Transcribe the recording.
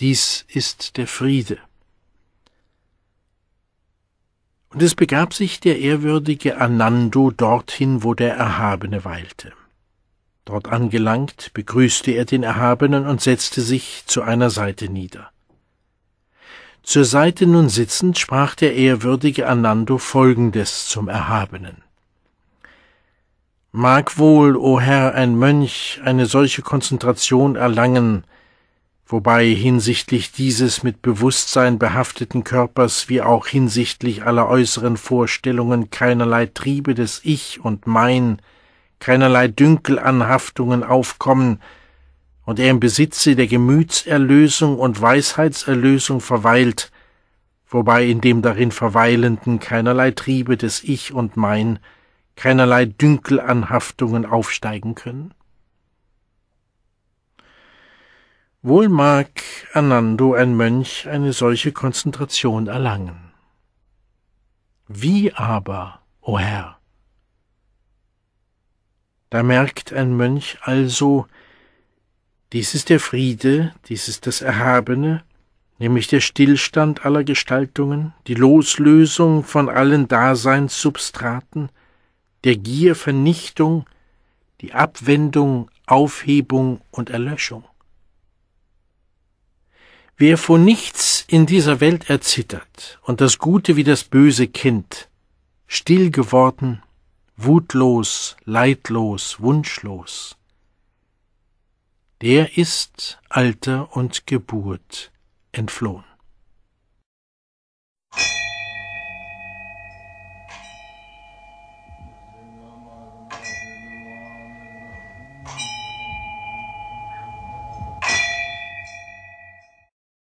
Dies ist der Friede. Und es begab sich der ehrwürdige Anando dorthin, wo der Erhabene weilte. Dort angelangt, begrüßte er den Erhabenen und setzte sich zu einer Seite nieder. Zur Seite nun sitzend sprach der ehrwürdige Anando folgendes zum Erhabenen. Mag wohl, o Herr, ein Mönch eine solche Konzentration erlangen, wobei hinsichtlich dieses mit Bewusstsein behafteten Körpers wie auch hinsichtlich aller äußeren Vorstellungen keinerlei Triebe des Ich und Mein, keinerlei Dünkelanhaftungen aufkommen, und er im Besitze der Gemütserlösung und Weisheitserlösung verweilt, wobei in dem darin Verweilenden keinerlei Triebe des Ich und Mein, keinerlei Dünkelanhaftungen aufsteigen können? Wohl mag Anando, ein Mönch, eine solche Konzentration erlangen. Wie aber, o oh Herr? Da merkt ein Mönch also, dies ist der Friede, dies ist das Erhabene, nämlich der Stillstand aller Gestaltungen, die Loslösung von allen Daseinssubstraten, der Gier Vernichtung, die Abwendung, Aufhebung und Erlöschung. Wer vor nichts in dieser Welt erzittert und das Gute wie das böse kennt, still geworden, wutlos, leidlos, wunschlos, der ist Alter und Geburt entflohen.